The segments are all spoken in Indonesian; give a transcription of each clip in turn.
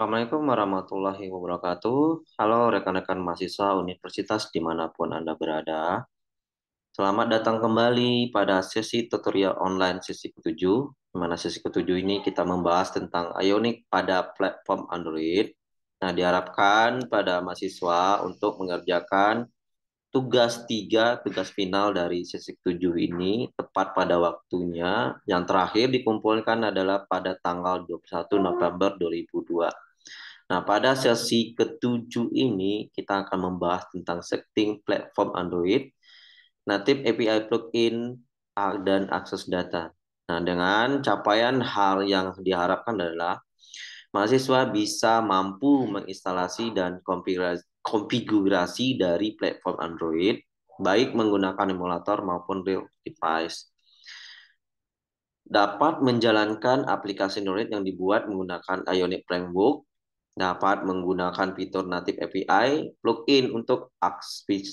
Assalamualaikum warahmatullahi wabarakatuh. Halo rekan-rekan mahasiswa universitas dimanapun Anda berada. Selamat datang kembali pada sesi tutorial online sesi ke-7, di mana sesi ke-7 ini kita membahas tentang Ionic pada platform Android. Nah, diharapkan pada mahasiswa untuk mengerjakan tugas tiga tugas final dari sesi ke-7 ini tepat pada waktunya. Yang terakhir dikumpulkan adalah pada tanggal 21 November 2022. Nah, pada sesi ketujuh ini kita akan membahas tentang setting platform Android, native API plugin, dan akses data. Nah, dengan capaian hal yang diharapkan adalah mahasiswa bisa mampu menginstalasi dan konfigurasi dari platform Android, baik menggunakan emulator maupun real device dapat menjalankan aplikasi Android yang dibuat menggunakan Ionic Framework dapat menggunakan fitur native API plugin untuk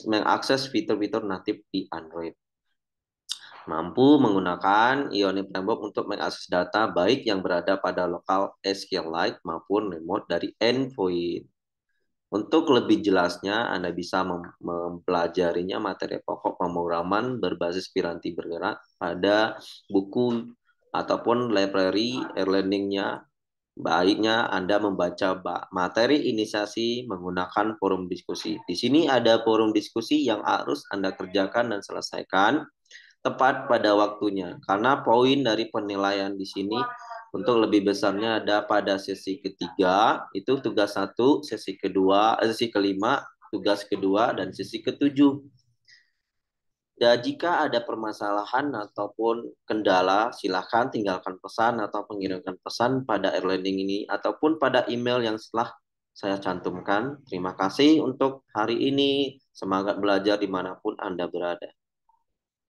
mengakses fitur-fitur native di Android. Mampu menggunakan Ionic Framework untuk mengakses data baik yang berada pada lokal SQLite maupun remote dari endpoint. Untuk lebih jelasnya, Anda bisa mempelajarinya materi pokok pemrograman berbasis piranti bergerak pada buku ataupun library e-learningnya Baiknya Anda membaca materi inisiasi menggunakan forum diskusi. Di sini ada forum diskusi yang harus Anda kerjakan dan selesaikan tepat pada waktunya. Karena poin dari penilaian di sini untuk lebih besarnya ada pada sesi ketiga, itu tugas satu, sesi kedua, eh, sesi kelima, tugas kedua, dan sesi ketujuh. Dan jika ada permasalahan ataupun kendala, silahkan tinggalkan pesan atau mengirimkan pesan pada landing ini ataupun pada email yang setelah saya cantumkan. Terima kasih untuk hari ini. Semangat belajar dimanapun Anda berada.